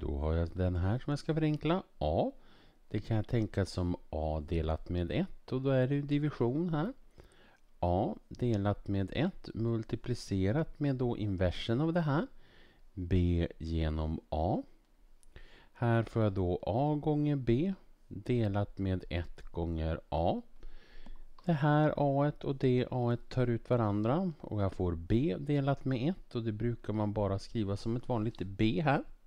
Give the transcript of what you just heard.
Då har jag den här som jag ska förenkla. A. Det kan jag tänka som A delat med 1 och då är det ju division här. A delat med 1 multiplicerat med då inversen av det här. B genom A. Här får jag då A gånger B delat med 1 gånger A. Det här A och det A tar ut varandra och jag får B delat med 1 och det brukar man bara skriva som ett vanligt B här.